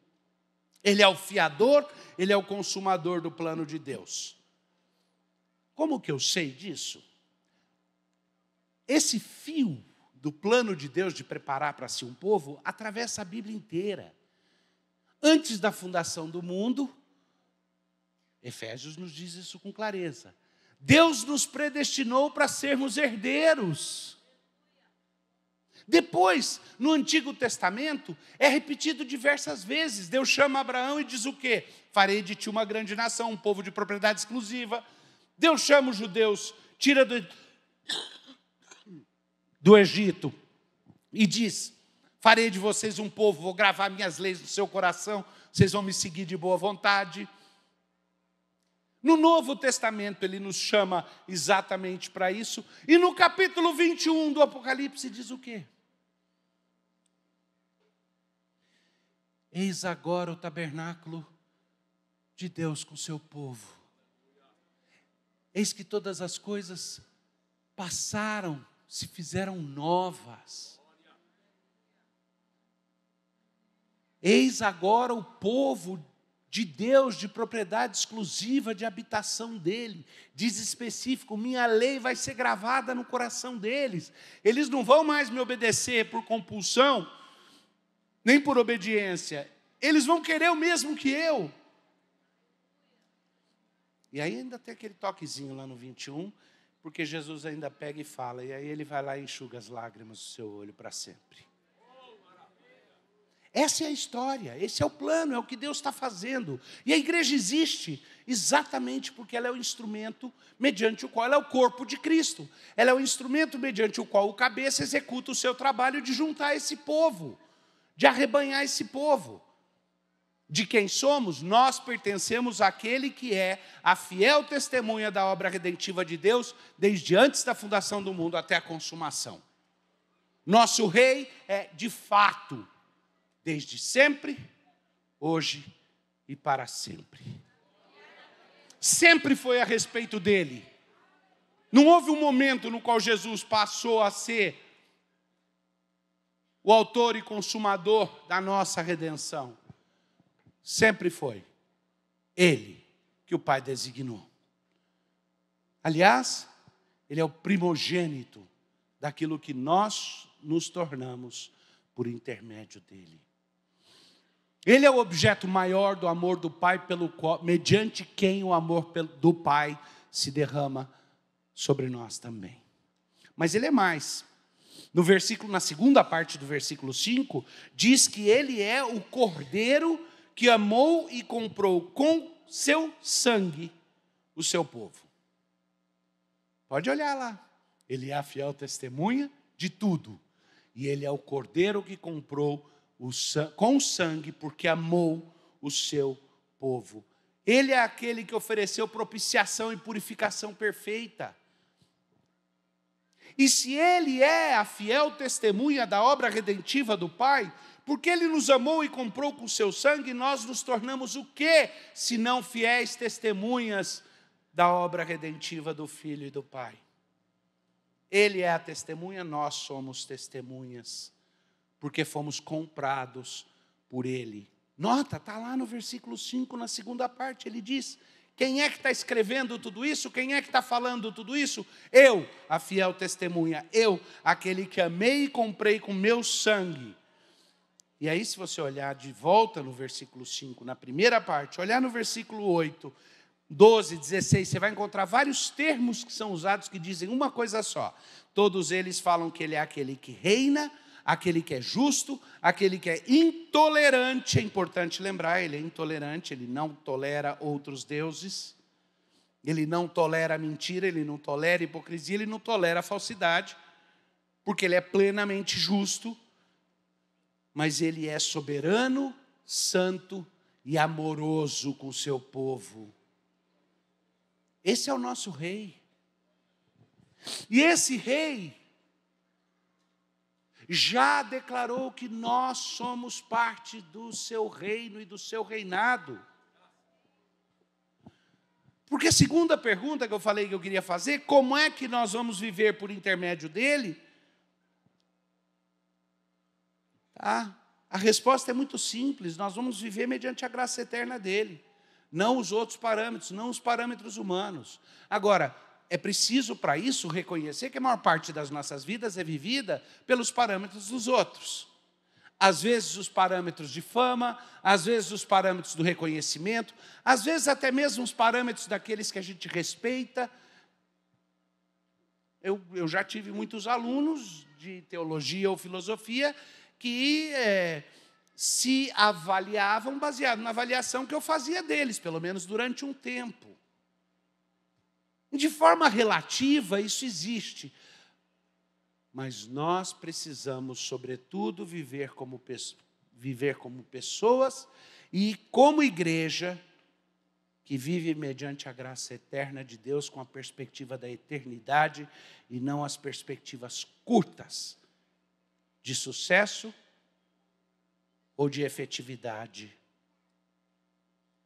ele é o fiador, ele é o consumador do plano de Deus. Como que eu sei disso? Esse fio do plano de Deus de preparar para si um povo atravessa a Bíblia inteira. Antes da fundação do mundo, Efésios nos diz isso com clareza. Deus nos predestinou para sermos herdeiros. Depois, no Antigo Testamento, é repetido diversas vezes. Deus chama Abraão e diz o quê? Farei de ti uma grande nação, um povo de propriedade exclusiva. Deus chama os judeus, tira do, do Egito e diz: Farei de vocês um povo, vou gravar minhas leis no seu coração, vocês vão me seguir de boa vontade. No Novo Testamento ele nos chama exatamente para isso, e no capítulo 21 do Apocalipse diz o quê? Eis agora o tabernáculo de Deus com seu povo. Eis que todas as coisas passaram se fizeram novas. Eis agora o povo de Deus, de propriedade exclusiva, de habitação dele. Diz específico: minha lei vai ser gravada no coração deles. Eles não vão mais me obedecer por compulsão, nem por obediência. Eles vão querer o mesmo que eu. E ainda tem aquele toquezinho lá no 21, porque Jesus ainda pega e fala, e aí ele vai lá e enxuga as lágrimas do seu olho para sempre. Essa é a história, esse é o plano, é o que Deus está fazendo. E a igreja existe exatamente porque ela é o instrumento mediante o qual ela é o corpo de Cristo. Ela é o instrumento mediante o qual o cabeça executa o seu trabalho de juntar esse povo, de arrebanhar esse povo de quem somos, nós pertencemos àquele que é a fiel testemunha da obra redentiva de Deus desde antes da fundação do mundo até a consumação. Nosso rei é de fato desde sempre, hoje e para sempre. Sempre foi a respeito dele. Não houve um momento no qual Jesus passou a ser o autor e consumador da nossa redenção. Sempre foi ele que o Pai designou. Aliás, ele é o primogênito daquilo que nós nos tornamos por intermédio dele. Ele é o objeto maior do amor do Pai, pelo qual, mediante quem o amor do Pai se derrama sobre nós também. Mas ele é mais. No versículo, na segunda parte do versículo 5, diz que ele é o cordeiro que amou e comprou com seu sangue o seu povo. Pode olhar lá. Ele é a fiel testemunha de tudo. E ele é o cordeiro que comprou o com sangue, porque amou o seu povo. Ele é aquele que ofereceu propiciação e purificação perfeita. E se ele é a fiel testemunha da obra redentiva do Pai, porque ele nos amou e comprou com seu sangue, nós nos tornamos o quê? Senão fiéis testemunhas da obra redentiva do Filho e do Pai. Ele é a testemunha, nós somos testemunhas, porque fomos comprados por Ele. Nota, está lá no versículo 5, na segunda parte, ele diz: Quem é que está escrevendo tudo isso? Quem é que está falando tudo isso? Eu, a fiel testemunha, eu, aquele que amei e comprei com meu sangue. E aí, se você olhar de volta no versículo 5, na primeira parte, olhar no versículo 8, 12, 16, você vai encontrar vários termos que são usados que dizem uma coisa só. Todos eles falam que ele é aquele que reina, aquele que é justo, aquele que é intolerante. É importante lembrar, ele é intolerante, ele não tolera outros deuses. Ele não tolera mentira, ele não tolera hipocrisia, ele não tolera falsidade, porque ele é plenamente justo mas ele é soberano, santo e amoroso com o seu povo. Esse é o nosso rei. E esse rei já declarou que nós somos parte do seu reino e do seu reinado. Porque a segunda pergunta que eu falei que eu queria fazer, como é que nós vamos viver por intermédio dele? Tá? A resposta é muito simples: nós vamos viver mediante a graça eterna dele, não os outros parâmetros, não os parâmetros humanos. Agora, é preciso para isso reconhecer que a maior parte das nossas vidas é vivida pelos parâmetros dos outros. Às vezes os parâmetros de fama, às vezes os parâmetros do reconhecimento, às vezes até mesmo os parâmetros daqueles que a gente respeita. Eu, eu já tive muitos alunos de teologia ou filosofia que é, se avaliavam baseado na avaliação que eu fazia deles, pelo menos durante um tempo. De forma relativa, isso existe. Mas nós precisamos, sobretudo, viver como, viver como pessoas e como igreja que vive mediante a graça eterna de Deus com a perspectiva da eternidade e não as perspectivas curtas de sucesso ou de efetividade.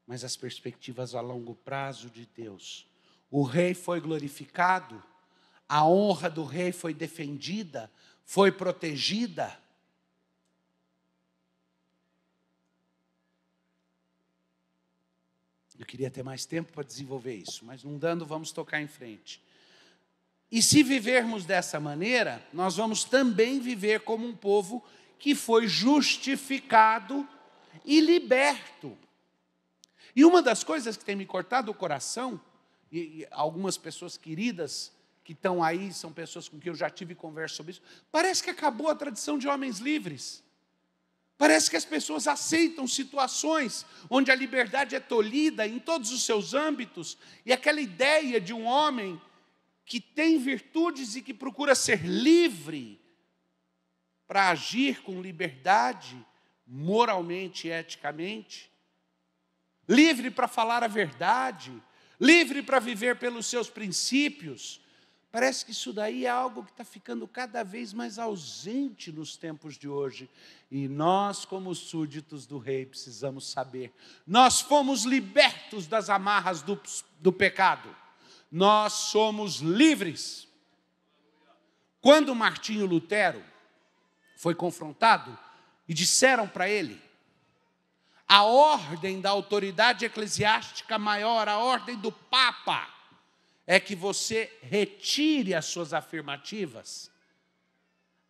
Mas as perspectivas a longo prazo de Deus. O rei foi glorificado, a honra do rei foi defendida, foi protegida. Eu queria ter mais tempo para desenvolver isso, mas não dando, vamos tocar em frente. E se vivermos dessa maneira, nós vamos também viver como um povo que foi justificado e liberto. E uma das coisas que tem me cortado o coração, e, algumas pessoas queridas que estão aí, são pessoas com quem eu já tive conversa sobre isso, parece que acabou a tradição de homens livres. Parece que as pessoas aceitam situações onde a liberdade é tolhida em todos os seus âmbitos, e aquela ideia de um homem que tem virtudes e que procura ser livre para agir com liberdade, moralmente e eticamente, livre para falar a verdade, livre para viver pelos seus princípios. Parece que isso daí é algo que está ficando cada vez mais ausente nos tempos de hoje. E nós, como súditos do rei, precisamos saber. Nós fomos libertos das amarras do, do pecado nós somos livres. Quando Martinho Lutero foi confrontado e disseram para ele, a ordem da autoridade eclesiástica maior, a ordem do Papa, é que você retire as suas afirmativas.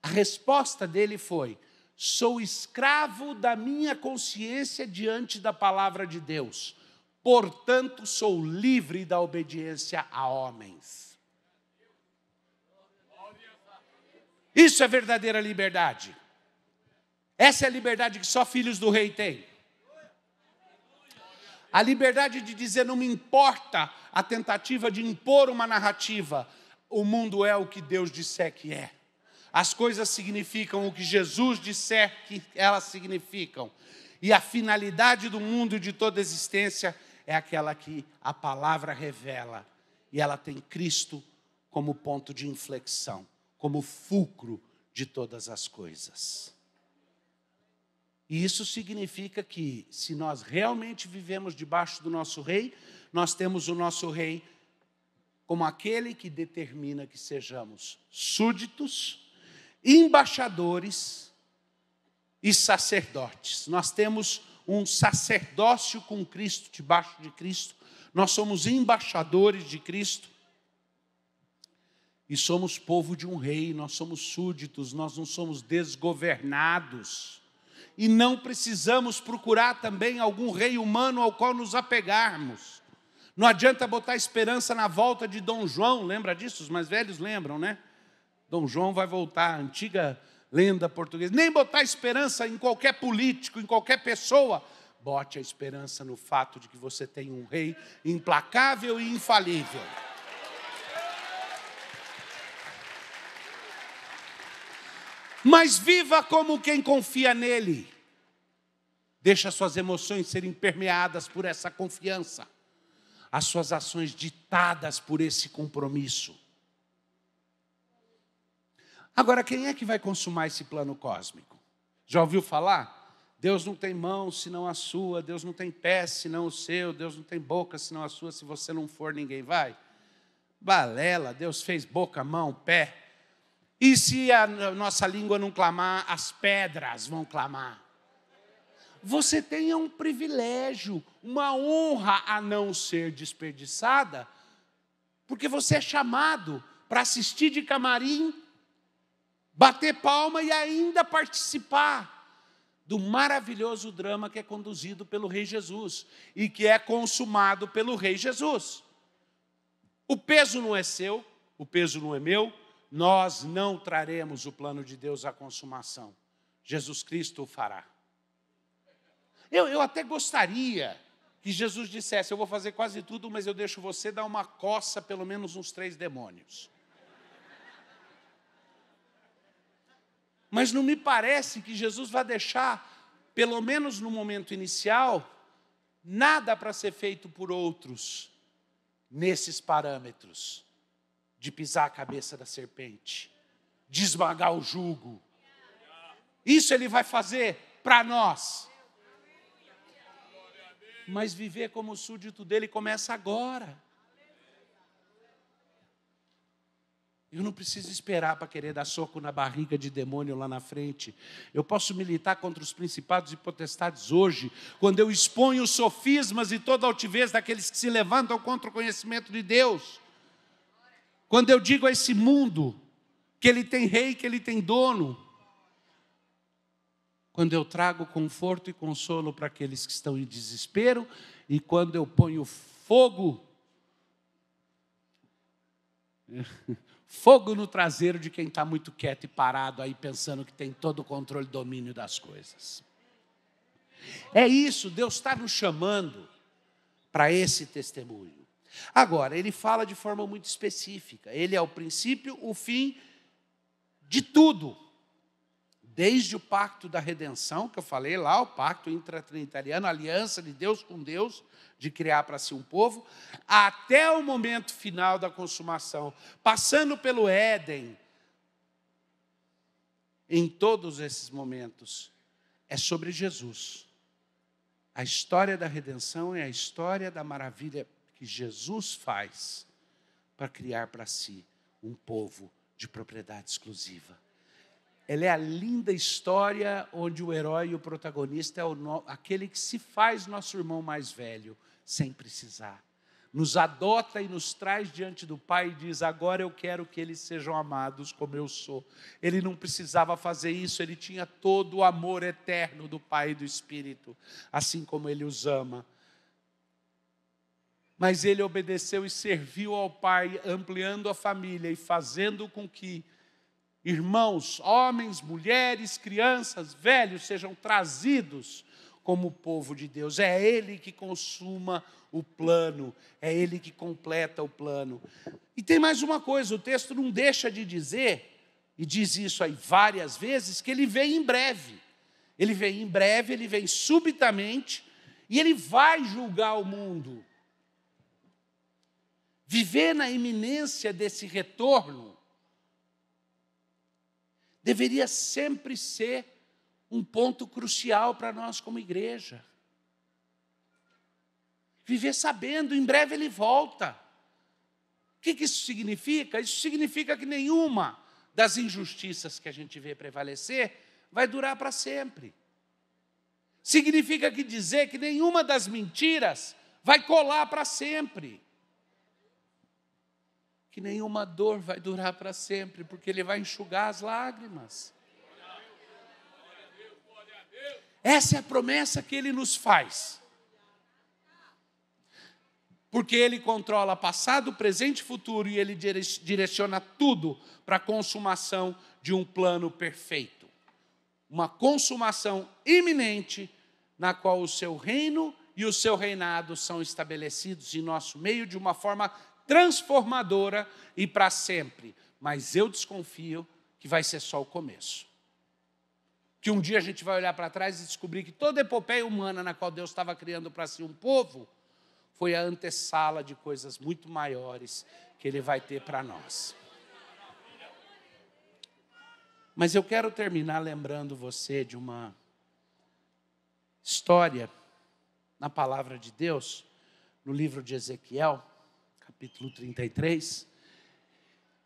A resposta dele foi: sou escravo da minha consciência diante da palavra de Deus portanto sou livre da obediência a homens. Isso é verdadeira liberdade. Essa é a liberdade que só filhos do rei têm. A liberdade de dizer não me importa a tentativa de impor uma narrativa. O mundo é o que Deus disser que é. As coisas significam o que Jesus disser que elas significam. E a finalidade do mundo e de toda existência é aquela que a palavra revela e ela tem Cristo como ponto de inflexão, como fulcro de todas as coisas. E isso significa que, se nós realmente vivemos debaixo do nosso rei, nós temos o nosso rei como aquele que determina que sejamos súditos, embaixadores e sacerdotes. Nós temos um sacerdócio com Cristo, debaixo de Cristo. Nós somos embaixadores de Cristo. E somos povo de um rei, nós somos súditos, nós não somos desgovernados. E não precisamos procurar também algum rei humano ao qual nos apegarmos. Não adianta botar esperança na volta de Dom João, lembra disso? Os mais velhos lembram, né? Dom João vai voltar, antiga lenda portuguesa, nem botar esperança em qualquer político, em qualquer pessoa. Bote a esperança no fato de que você tem um rei implacável e infalível. Mas viva como quem confia nele. Deixa suas emoções serem permeadas por essa confiança, as suas ações ditadas por esse compromisso. Agora, quem é que vai consumar esse plano cósmico? Já ouviu falar? Deus não tem mão senão a sua, Deus não tem pé senão o seu, Deus não tem boca senão a sua, se você não for, ninguém vai. Balela, Deus fez boca, mão, pé. E se a nossa língua não clamar, as pedras vão clamar. Você tem um privilégio, uma honra a não ser desperdiçada, porque você é chamado para assistir de camarim bater palma e ainda participar do maravilhoso drama que é conduzido pelo Rei Jesus e que é consumado pelo Rei Jesus. O peso não é seu, o peso não é meu, nós não traremos o plano de Deus à consumação. Jesus Cristo o fará. Eu, eu até gostaria que Jesus dissesse: Eu vou fazer quase tudo, mas eu deixo você dar uma coça, pelo menos uns três demônios. Mas não me parece que Jesus vai deixar, pelo menos no momento inicial, nada para ser feito por outros nesses parâmetros de pisar a cabeça da serpente, de esmagar o jugo. Isso ele vai fazer para nós. Mas viver como súdito dele começa agora. Eu não preciso esperar para querer dar soco na barriga de demônio lá na frente. Eu posso militar contra os principados e potestades hoje, quando eu exponho os sofismas e toda a altivez daqueles que se levantam contra o conhecimento de Deus. Quando eu digo a esse mundo que ele tem rei, que ele tem dono. Quando eu trago conforto e consolo para aqueles que estão em desespero e quando eu ponho fogo. Fogo no traseiro de quem está muito quieto e parado aí, pensando que tem todo o controle e domínio das coisas. É isso, Deus está nos chamando para esse testemunho. Agora, ele fala de forma muito específica. Ele é o princípio, o fim de tudo desde o pacto da redenção, que eu falei lá, o pacto intratrinitariano, a aliança de Deus com Deus, de criar para si um povo, até o momento final da consumação, passando pelo Éden. Em todos esses momentos, é sobre Jesus. A história da redenção é a história da maravilha que Jesus faz para criar para si um povo de propriedade exclusiva. Ela é a linda história onde o herói e o protagonista é o no, aquele que se faz nosso irmão mais velho, sem precisar. Nos adota e nos traz diante do Pai e diz: Agora eu quero que eles sejam amados como eu sou. Ele não precisava fazer isso, ele tinha todo o amor eterno do Pai e do Espírito, assim como ele os ama mas ele obedeceu e serviu ao Pai, ampliando a família e fazendo com que Irmãos, homens, mulheres, crianças, velhos, sejam trazidos como povo de Deus. É Ele que consuma o plano, é Ele que completa o plano. E tem mais uma coisa: o texto não deixa de dizer, e diz isso aí várias vezes, que Ele vem em breve. Ele vem em breve, ele vem subitamente, e ele vai julgar o mundo. Viver na iminência desse retorno deveria sempre ser um ponto crucial para nós como igreja. Viver sabendo, em breve ele volta. O que, isso significa? Isso significa que nenhuma das injustiças que a gente vê prevalecer vai durar para sempre. Significa que dizer que nenhuma das mentiras vai colar para sempre que nenhuma dor vai durar para sempre, porque Ele vai enxugar as lágrimas. Essa é a promessa que Ele nos faz. Porque Ele controla passado, presente e futuro, e Ele direciona tudo para a consumação de um plano perfeito. Uma consumação iminente, na qual o seu reino e o seu reinado são estabelecidos em nosso meio de uma forma transformadora e para sempre. Mas eu desconfio que vai ser só o começo. Que um dia a gente vai olhar para trás e descobrir que toda epopeia humana na qual Deus estava criando para si um povo foi a antessala de coisas muito maiores que Ele vai ter para nós. Mas eu quero terminar lembrando você de uma história na palavra de Deus, no livro de Ezequiel, capítulo 33,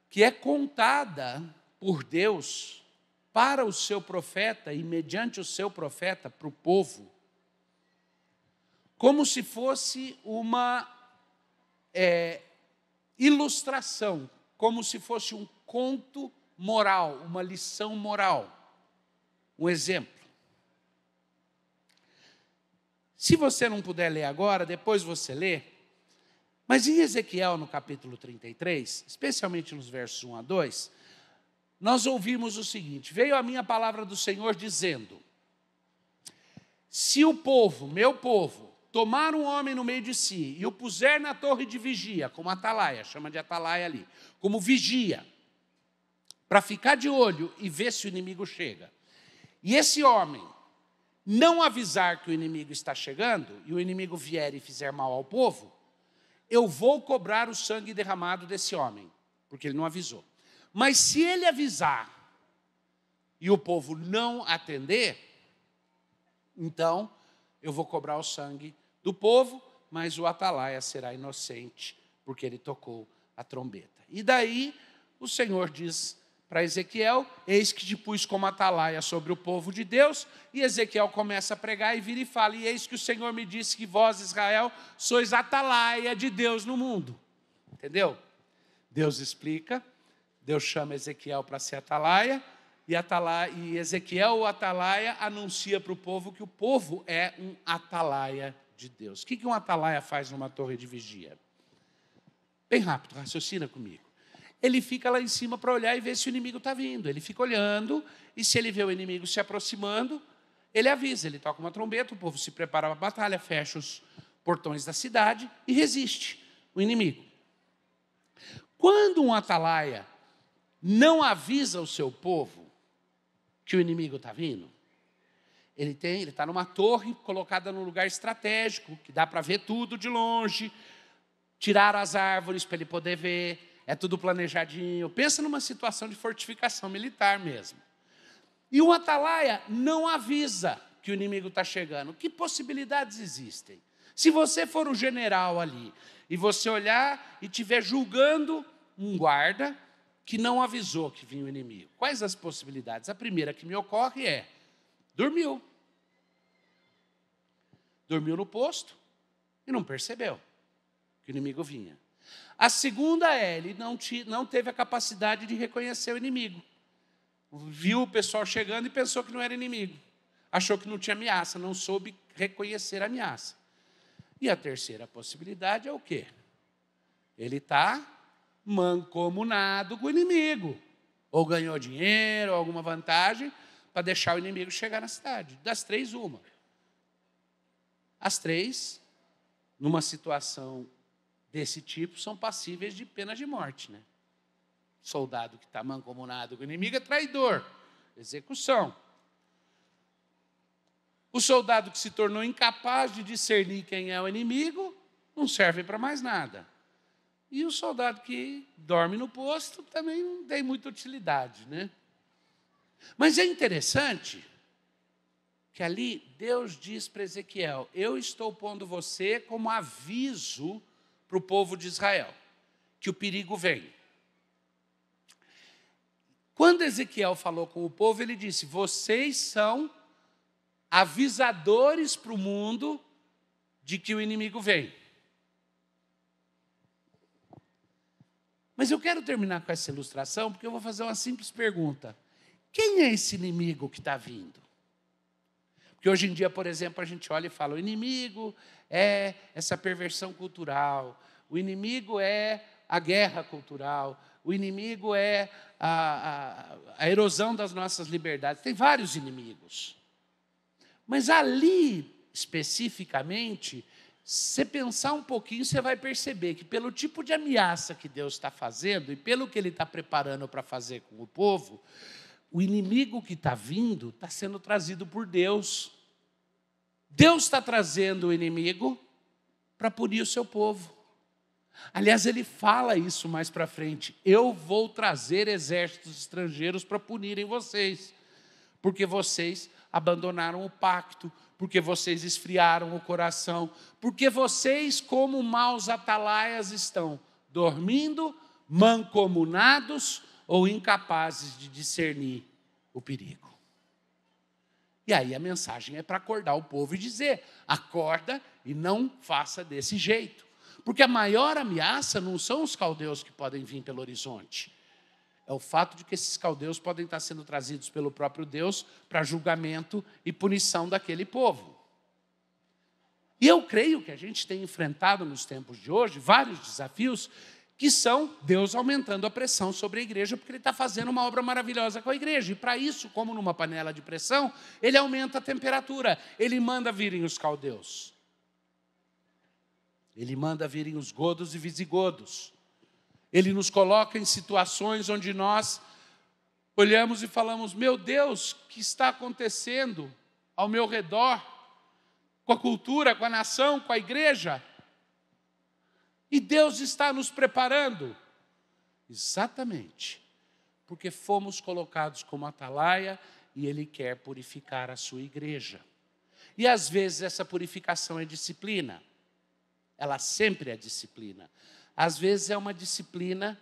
que é contada por Deus para o seu profeta e mediante o seu profeta para o povo, como se fosse uma é, ilustração, como se fosse um conto moral, uma lição moral. Um exemplo. Se você não puder ler agora, depois você lê. Mas em Ezequiel, no capítulo 33, especialmente nos versos 1 a 2, nós ouvimos o seguinte: Veio a minha palavra do Senhor dizendo: Se o povo, meu povo, tomar um homem no meio de si e o puser na torre de vigia, como atalaia, chama de atalaia ali, como vigia, para ficar de olho e ver se o inimigo chega. E esse homem não avisar que o inimigo está chegando e o inimigo vier e fizer mal ao povo, eu vou cobrar o sangue derramado desse homem, porque ele não avisou. Mas se ele avisar e o povo não atender, então eu vou cobrar o sangue do povo, mas o atalaia será inocente, porque ele tocou a trombeta. E daí o Senhor diz para Ezequiel: Eis que te pus como atalaia sobre o povo de Deus. E Ezequiel começa a pregar e vira e fala: E eis que o Senhor me disse que vós, Israel, sois atalaia de Deus no mundo. Entendeu? Deus explica, Deus chama Ezequiel para ser atalaia. E, atalaia, e Ezequiel, o atalaia, anuncia para o povo que o povo é um atalaia de Deus. O que, que um atalaia faz numa torre de vigia? Bem rápido, raciocina comigo ele fica lá em cima para olhar e ver se o inimigo está vindo. Ele fica olhando, e se ele vê o inimigo se aproximando, ele avisa, ele toca uma trombeta, o povo se prepara para a batalha, fecha os portões da cidade e resiste o inimigo. Quando um atalaia não avisa o seu povo que o inimigo está vindo, ele tem, ele está numa torre colocada num lugar estratégico, que dá para ver tudo de longe, tirar as árvores para ele poder ver, é tudo planejadinho. Pensa numa situação de fortificação militar mesmo. E o atalaia não avisa que o inimigo está chegando. Que possibilidades existem? Se você for o general ali e você olhar e tiver julgando um guarda que não avisou que vinha o inimigo, quais as possibilidades? A primeira que me ocorre é: dormiu. Dormiu no posto e não percebeu que o inimigo vinha. A segunda é, ele não, te, não teve a capacidade de reconhecer o inimigo. Viu o pessoal chegando e pensou que não era inimigo. Achou que não tinha ameaça, não soube reconhecer a ameaça. E a terceira possibilidade é o quê? Ele está mancomunado com o inimigo. Ou ganhou dinheiro, ou alguma vantagem, para deixar o inimigo chegar na cidade. Das três, uma. As três, numa situação desse tipo são passíveis de pena de morte. Né? Soldado que está mancomunado com o inimigo é traidor, execução. O soldado que se tornou incapaz de discernir quem é o inimigo não serve para mais nada. E o soldado que dorme no posto também não tem muita utilidade, né? Mas é interessante que ali Deus diz para Ezequiel: Eu estou pondo você como aviso para o povo de Israel, que o perigo vem. Quando Ezequiel falou com o povo, ele disse: Vocês são avisadores para o mundo de que o inimigo vem. Mas eu quero terminar com essa ilustração, porque eu vou fazer uma simples pergunta: Quem é esse inimigo que está vindo? Que hoje em dia, por exemplo, a gente olha e fala: o inimigo é essa perversão cultural, o inimigo é a guerra cultural, o inimigo é a, a, a erosão das nossas liberdades. Tem vários inimigos. Mas ali, especificamente, você pensar um pouquinho, você vai perceber que, pelo tipo de ameaça que Deus está fazendo e pelo que Ele está preparando para fazer com o povo, o inimigo que está vindo está sendo trazido por Deus. Deus está trazendo o inimigo para punir o seu povo. Aliás, ele fala isso mais para frente. Eu vou trazer exércitos estrangeiros para punirem vocês, porque vocês abandonaram o pacto, porque vocês esfriaram o coração, porque vocês, como maus atalaias, estão dormindo, mancomunados, ou incapazes de discernir o perigo. E aí a mensagem é para acordar o povo e dizer: acorda e não faça desse jeito. Porque a maior ameaça não são os caldeus que podem vir pelo horizonte. É o fato de que esses caldeus podem estar sendo trazidos pelo próprio Deus para julgamento e punição daquele povo. E eu creio que a gente tem enfrentado nos tempos de hoje vários desafios que são Deus aumentando a pressão sobre a igreja, porque Ele está fazendo uma obra maravilhosa com a igreja. E para isso, como numa panela de pressão, Ele aumenta a temperatura, Ele manda virem os caldeus, Ele manda virem os godos e visigodos, Ele nos coloca em situações onde nós olhamos e falamos: Meu Deus, o que está acontecendo ao meu redor, com a cultura, com a nação, com a igreja? E Deus está nos preparando. Exatamente. Porque fomos colocados como atalaia e Ele quer purificar a sua igreja. E às vezes essa purificação é disciplina. Ela sempre é disciplina. Às vezes é uma disciplina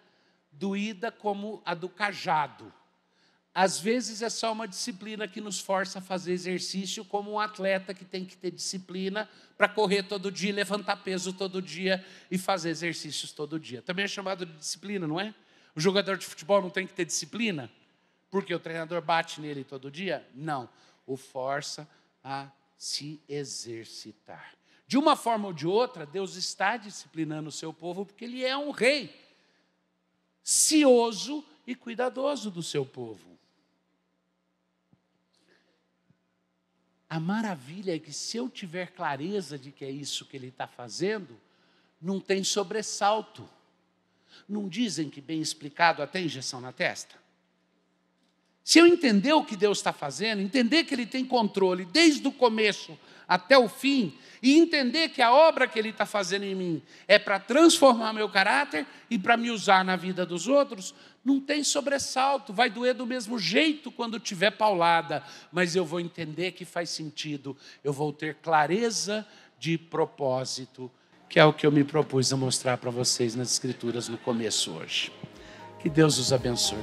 doída como a do cajado. Às vezes é só uma disciplina que nos força a fazer exercício, como um atleta que tem que ter disciplina para correr todo dia, levantar peso todo dia e fazer exercícios todo dia. Também é chamado de disciplina, não é? O jogador de futebol não tem que ter disciplina? Porque o treinador bate nele todo dia? Não. O força a se exercitar. De uma forma ou de outra, Deus está disciplinando o seu povo porque ele é um rei cioso e cuidadoso do seu povo. A maravilha é que se eu tiver clareza de que é isso que ele está fazendo, não tem sobressalto. Não dizem que bem explicado até injeção na testa? Se eu entender o que Deus está fazendo, entender que Ele tem controle desde o começo até o fim e entender que a obra que Ele está fazendo em mim é para transformar meu caráter e para me usar na vida dos outros, não tem sobressalto, vai doer do mesmo jeito quando tiver paulada, mas eu vou entender que faz sentido, eu vou ter clareza de propósito, que é o que eu me propus a mostrar para vocês nas Escrituras no começo hoje. Que Deus os abençoe.